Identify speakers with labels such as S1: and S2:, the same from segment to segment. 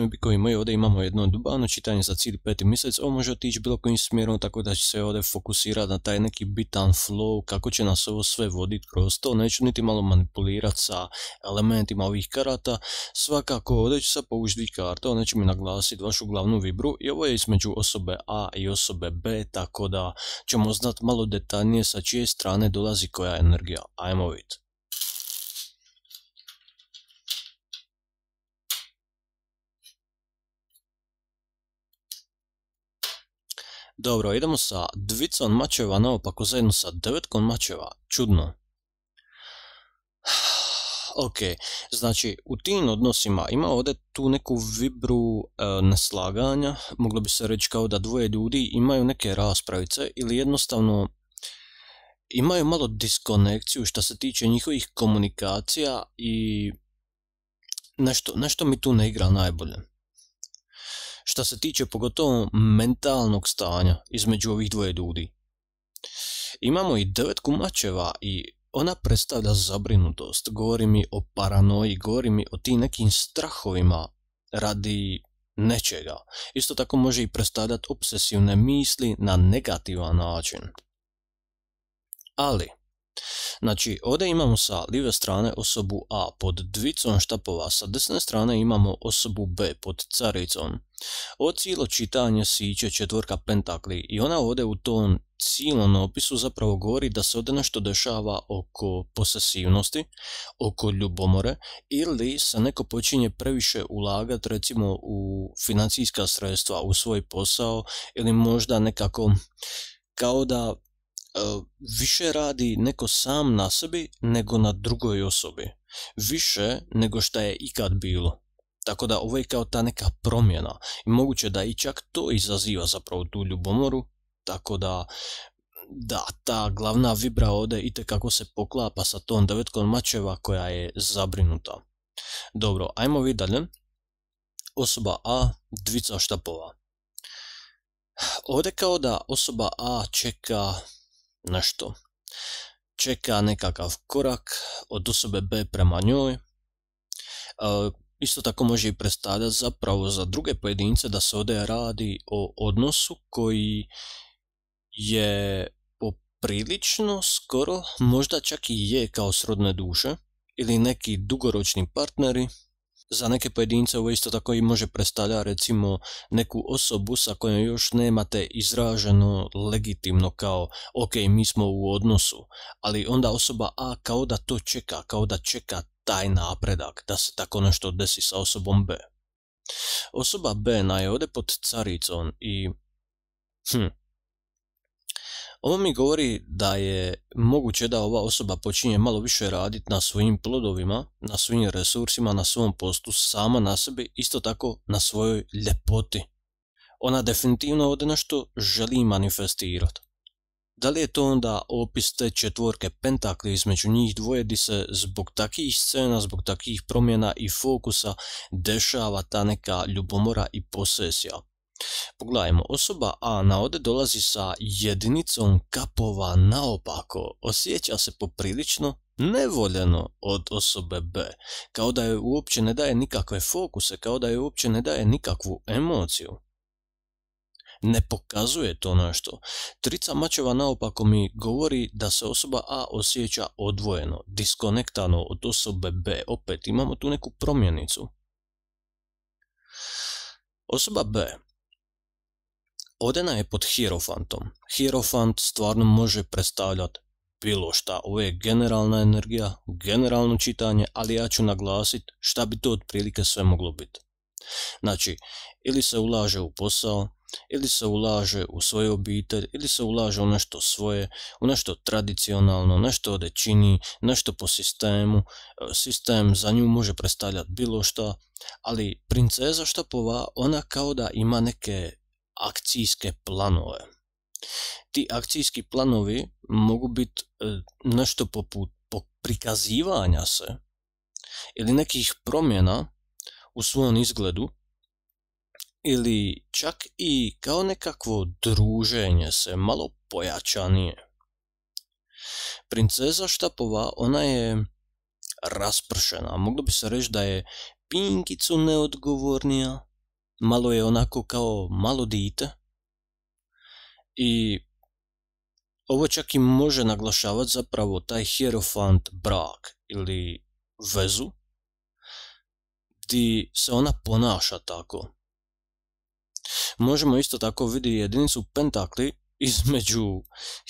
S1: mi Bikovi moji ovdje imamo jedno dubano čitanje za cilj peti mjesec, ovo može otići bilo kojim smjerom tako da će se ovdje fokusirati na taj neki bitan flow, kako će nas ovo sve voditi kroz to, neću niti malo manipulirati sa elementima ovih karata, svakako ovdje ću sad použiti karta, ona će mi naglasiti vašu glavnu vibru i ovo je između osobe A i osobe B, tako da ćemo znati malo detaljnije sa čije strane dolazi koja energija, ajmo vidjeti. Dobro, idemo sa dvicom mačeva naopako zajedno sa devetkom mačeva. Čudno. Ok, znači u tim odnosima ima ovdje tu neku vibru e, neslaganja, moglo bi se reći kao da dvoje ljudi imaju neke raspravice ili jednostavno imaju malo diskonekciju što se tiče njihovih komunikacija i nešto mi tu ne igra najbolje što se tiče pogotovo mentalnog stanja između ovih dvoje ljudi. Imamo i devet mačeva i ona predstavlja zabrinutost, govori mi o paranoji, govori mi o tim nekim strahovima radi nečega. Isto tako može i predstavljati obsesivne misli na negativan način. Ali, Znači, ovdje imamo sa lijeve strane osobu A pod dvicom štapova, sa desne strane imamo osobu B pod caricom. Ovo cijelo čitanje siće četvorka pentakli i ona ovdje u tom cijelom opisu zapravo govori da se ovdje nešto dešava oko posesivnosti, oko ljubomore ili se neko počinje previše ulagati recimo u financijska sredstva, u svoj posao ili možda nekako kao da E, više radi neko sam na sebi nego na drugoj osobi. Više nego šta je ikad bilo. Tako da ovo je kao ta neka promjena i moguće da i čak to izaziva zapravo tu ljubomoru, tako da da, ta glavna vibra ovdje itekako kako se poklapa sa tom devetkom mačeva koja je zabrinuta. Dobro, ajmo vidjeti dalje. Osoba A, dvica štapova. Ovdje kao da osoba A čeka na što. Čeka nekakav korak od osobe B prema njoj. Isto tako može i predstavljati zapravo za druge pojedince da se ovdje radi o odnosu koji je poprilično skoro, možda čak i je kao srodne duše ili neki dugoročni partneri za neke pojedince ovo isto tako i može predstavlja recimo neku osobu sa kojom još nemate izraženo legitimno kao ok mi smo u odnosu, ali onda osoba A kao da to čeka, kao da čeka taj napredak da se tako nešto desi sa osobom B. Osoba B na je ovdje pod caricom i hm, ovo mi govori da je moguće da ova osoba počinje malo više raditi na svojim plodovima, na svojim resursima, na svom postu, sama na sebi, isto tako na svojoj ljepoti. Ona definitivno ovdje nešto želi manifestirati. Da li je to onda opis te četvorke pentakli između njih dvoje di se zbog takvih scena, zbog takih promjena i fokusa dešava ta neka ljubomora i posesija? Pogledajmo, osoba A na ode dolazi sa jedinicom kapova naopako, osjeća se poprilično nevoljeno od osobe B, kao da joj uopće ne daje nikakve fokuse, kao da joj uopće ne daje nikakvu emociju. Ne pokazuje to našto. Trica mačeva naopako mi govori da se osoba A osjeća odvojeno, diskonektano od osobe B. Opet imamo tu neku promjenicu. Osoba B Odena je pod hierofantom. Hierofant stvarno može predstavljati bilo šta. Ovo je generalna energija, generalno čitanje, ali ja ću naglasit šta bi to otprilike sve moglo biti. Znači, ili se ulaže u posao, ili se ulaže u svoju obitelj, ili se ulaže u nešto svoje, u nešto tradicionalno, nešto ode čini, nešto po sistemu, e, sistem za nju može predstavljati bilo šta, ali princeza što ona kao da ima neke akcijske planove. Ti akcijski planovi mogu biti e, nešto poput prikazivanja se ili nekih promjena u svom izgledu ili čak i kao nekakvo druženje se malo pojačanije. Princeza Štapova, ona je raspršena, moglo bi se reći da je pinkicu neodgovornija, malo je onako kao malo dite i ovo čak i može naglašavati zapravo taj hierofant brak ili vezu di se ona ponaša tako. Možemo isto tako vidjeti jedinicu pentakli između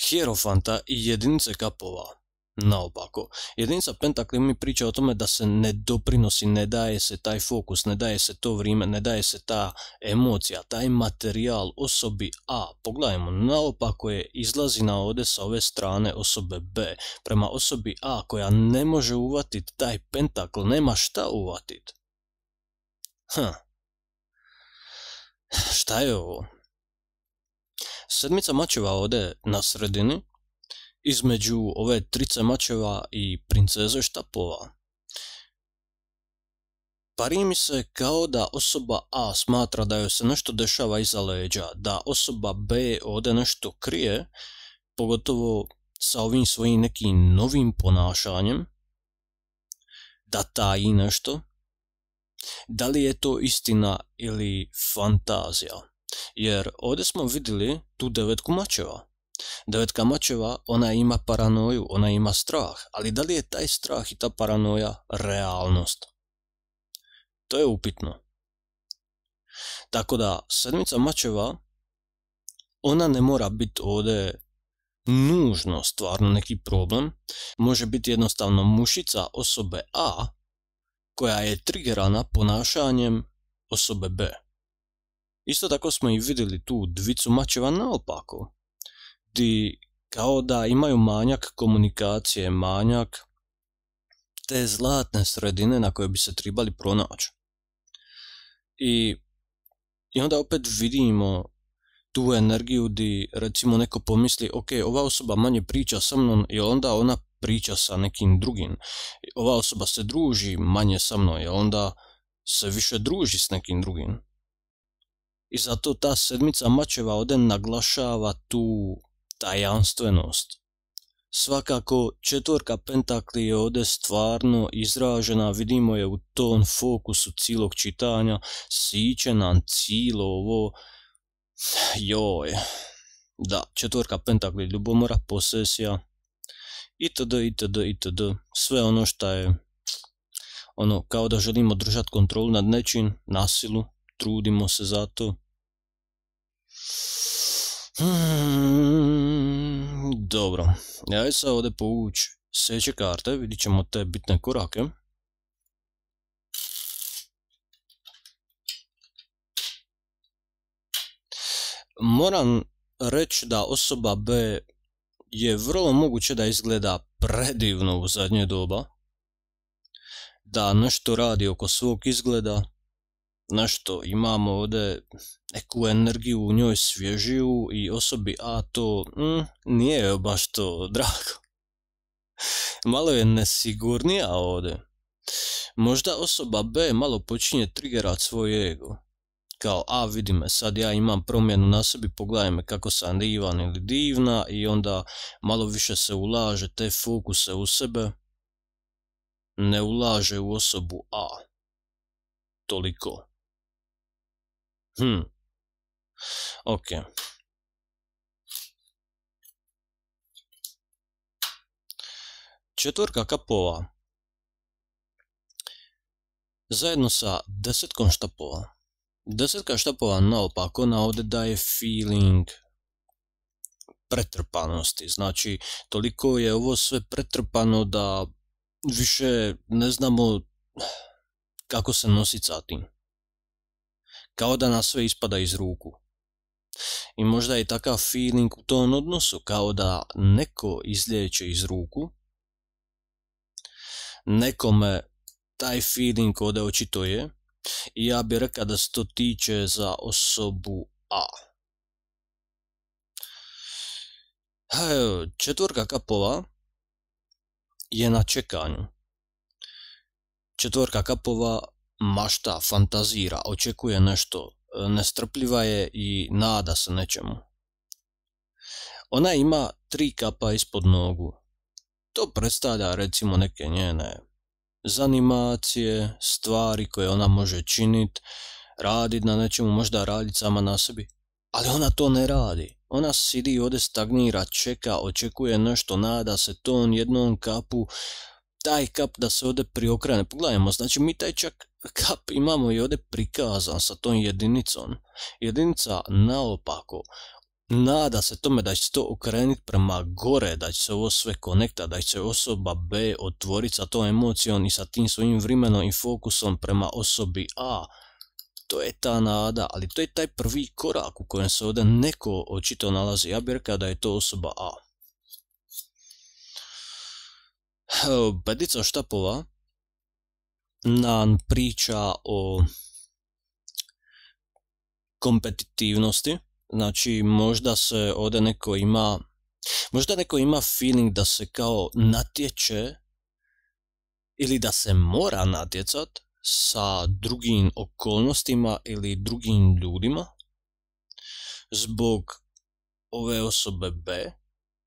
S1: hierofanta i jedinice kapova naopako. Jedinica pentakli mi priča o tome da se ne doprinosi, ne daje se taj fokus, ne daje se to vrijeme, ne daje se ta emocija, taj materijal osobi A. Pogledajmo, naopako je izlazi na ovdje sa ove strane osobe B. Prema osobi A koja ne može uvatit taj pentakl, nema šta uvatit. Ha. Šta je ovo? Sedmica mačeva ovdje na sredini, između ove trice mačeva i princeze štapova. Pari mi se kao da osoba A smatra da joj se nešto dešava iza leđa, da osoba B ode nešto krije, pogotovo sa ovim svojim nekim novim ponašanjem, da i nešto. Da li je to istina ili fantazija? Jer ovdje smo vidjeli tu devetku mačeva. Devetka mačeva, ona ima paranoju, ona ima strah, ali da li je taj strah i ta paranoja realnost? To je upitno. Tako da, sedmica mačeva, ona ne mora biti ovdje nužno stvarno neki problem, može biti jednostavno mušica osobe A koja je trigerana ponašanjem osobe B. Isto tako smo i vidjeli tu dvicu mačeva naopako ljudi kao da imaju manjak komunikacije, manjak te zlatne sredine na koje bi se trebali pronaći. I, I onda opet vidimo tu energiju di recimo neko pomisli ok, ova osoba manje priča sa mnom i onda ona priča sa nekim drugim. Ova osoba se druži manje sa mnom i onda se više druži s nekim drugim. I zato ta sedmica mačeva ode naglašava tu tajanstvenost. Svakako, četvorka pentakli je ovdje stvarno izražena, vidimo je u ton fokusu cijelog čitanja, siće nam cilo ovo, joj, da, četvorka pentakli, ljubomora, posesija, itd., itd., itd., sve ono što je, ono, kao da želimo držati kontrolu nad nečim, nasilu, trudimo se za to. Mm, dobro, ja ću sad ovdje povući sljedeće karte, vidit ćemo te bitne korake. Moram reći da osoba B je vrlo moguće da izgleda predivno u zadnje doba, da nešto radi oko svog izgleda, nešto imamo ovdje neku energiju u njoj svježiju i osobi A to mm, nije joj baš to drago. Malo je nesigurnija ovdje. Možda osoba B malo počinje triggerat svoj ego. Kao, a vidi me, sad ja imam promjenu na sebi, pogledaj me kako sam divan ili divna i onda malo više se ulaže te fokuse u sebe. Ne ulaže u osobu A. Toliko. Hmm. Ok. Četvorka kapova zajedno sa desetkom štapova. Desetka štapova naopako Na ovdje daje feeling pretrpanosti. Znači, toliko je ovo sve pretrpano da više ne znamo kako se nosi sa tim. Kao da nas sve ispada iz ruku. I možda je takav feeling u tom odnosu kao da neko izliječe iz ruku, nekome taj feeling ode očito je i ja bih rekao da se to tiče za osobu A. Četvorka kapova je na čekanju. Četvorka kapova mašta, fantazira, očekuje nešto, nestrpljiva je i nada se nečemu. Ona ima tri kapa ispod nogu. To predstavlja recimo neke njene zanimacije, stvari koje ona može činit, radit na nečemu, možda raditi sama na sebi. Ali ona to ne radi. Ona sidi ovdje stagnira, čeka, očekuje nešto, nada se ton jednom kapu, taj kap da se ovdje priokrene. Pogledajmo, znači mi taj čak kap imamo i ovdje prikazan sa tom jedinicom. Jedinica naopako nada se tome da će se to okrenuti prema gore, da će se ovo sve konekta, da će se osoba B otvoriti sa tom emocijom i sa tim svojim vremenom i fokusom prema osobi A. To je ta nada, ali to je taj prvi korak u kojem se ovdje neko očito nalazi. Ja bih rekao da je to osoba A. Eh, Bedica Štapova nam priča o kompetitivnosti. Znači, možda se ovdje neko ima, možda neko ima feeling da se kao natječe ili da se mora natjecat sa drugim okolnostima ili drugim ljudima zbog ove osobe B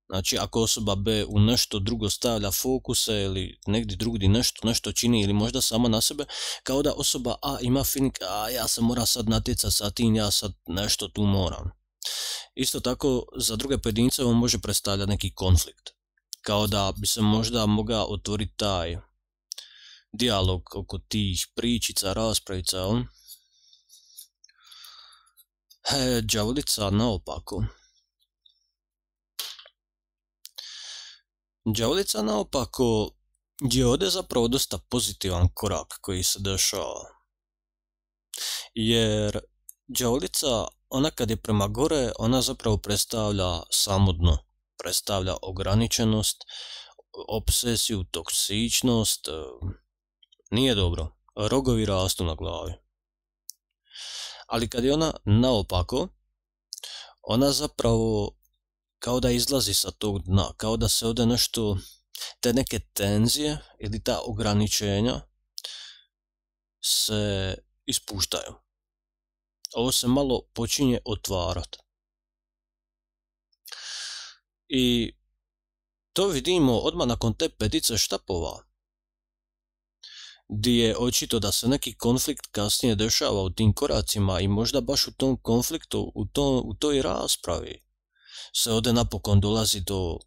S1: Znači, ako osoba B u nešto drugo stavlja fokuse ili negdje drugdje nešto, nešto čini ili možda sama na sebe, kao da osoba A ima finik, a ja se mora sad natjecati sa tim, ja sad nešto tu moram. Isto tako, za druge pojedince on može predstavljati neki konflikt. Kao da bi se možda mogao otvoriti taj dijalog oko tih pričica, raspravica, on. He, naopako. Đavlica naopako je ovdje zapravo dosta pozitivan korak koji se dešava. Jer Đavlica, ona kad je prema gore, ona zapravo predstavlja samodno, predstavlja ograničenost, obsesiju, toksičnost, e, nije dobro, rogovi rastu na glavi. Ali kad je ona naopako, ona zapravo kao da izlazi sa tog dna, kao da se ode nešto, te neke tenzije ili ta ograničenja se ispuštaju. Ovo se malo počinje otvarati. I to vidimo odmah nakon te petice štapova, gdje je očito da se neki konflikt kasnije dešava u tim koracima i možda baš u tom konfliktu, u, u toj raspravi, se ovdje napokon dolazi do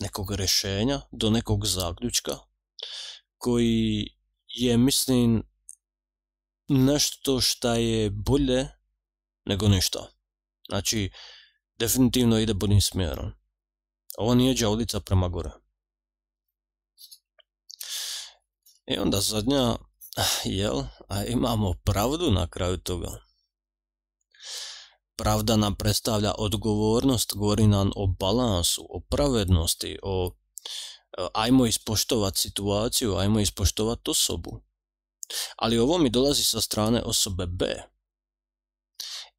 S1: nekog rješenja, do nekog zaključka koji je mislim nešto što je bolje nego ništa. Znači, definitivno ide boljim smjerom. Ovo nije đaulica prema gore. I onda zadnja, jel, a imamo pravdu na kraju toga. Pravda nam predstavlja odgovornost, govori nam o balansu, o pravednosti, o e, ajmo ispoštovat situaciju, ajmo ispoštovati osobu. Ali ovo mi dolazi sa strane osobe B.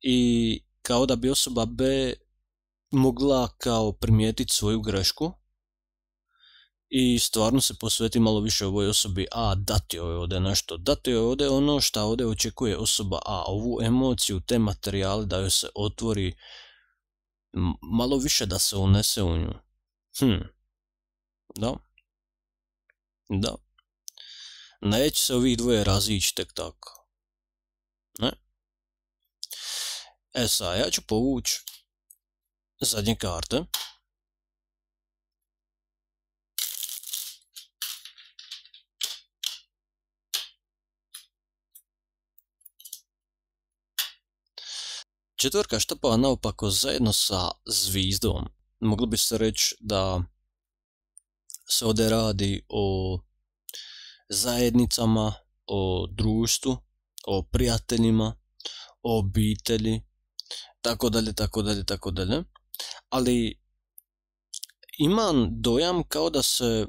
S1: I kao da bi osoba B mogla kao primijetiti svoju grešku i stvarno se posveti malo više ovoj osobi A, dati joj ode nešto, dati joj ovdje ono šta ovdje očekuje osoba A, ovu emociju, te materijale da joj se otvori malo više da se unese u nju. Hm. Da. Da. Neće se ovih dvoje razići tek tako. Ne? E sad, ja ću povući zadnje karte. Četvrka štapa naopako zajedno sa zvizdom. Moglo bi se reći da se ovdje radi o zajednicama, o društvu, o prijateljima, o obitelji, tako dalje, tako dalje, tako dalje. Ali imam dojam kao da se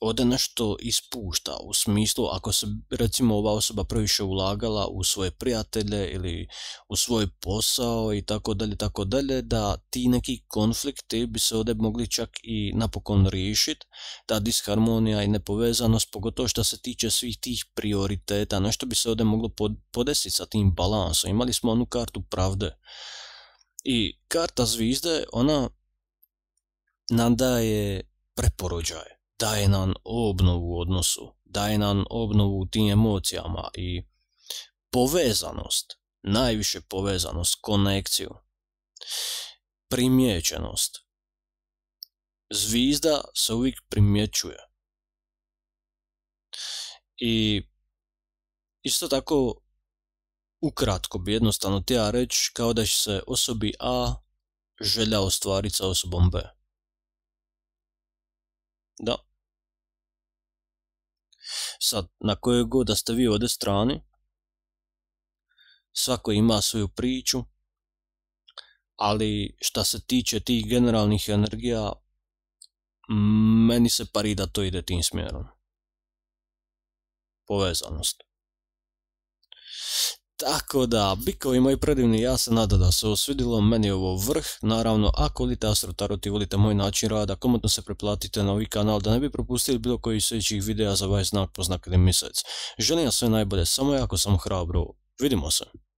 S1: ode nešto ispušta u smislu ako se recimo ova osoba previše ulagala u svoje prijatelje ili u svoj posao i tako dalje tako dalje da ti neki konflikti bi se ovdje mogli čak i napokon riješiti ta disharmonija i nepovezanost pogotovo što se tiče svih tih prioriteta nešto bi se ovdje moglo podesiti sa tim balansom imali smo onu kartu pravde i karta zvizde ona nam daje preporođaje daje nam obnovu odnosu, daje nam obnovu u tim emocijama i povezanost, najviše povezanost, konekciju, primjećenost. Zvizda se uvijek primjećuje. I isto tako ukratko bi jednostavno ja reći kao da će se osobi A želja ostvariti sa osobom B. Da, Sad, na kojoj god da ste vi ode strani, svako ima svoju priču, ali šta se tiče tih generalnih energija, meni se pari da to ide tim smjerom. Povezanost. Tako da, bikovi moji predivni, ja se nadam da se osvidilo, meni ovo vrh, naravno ako volite Tarot i volite moj način rada, komotno se preplatite na ovaj kanal da ne bi propustili bilo koji sljedećih videa za ovaj znak, poznak ili mjesec. Želim vam sve najbolje, samo jako sam hrabro, vidimo se.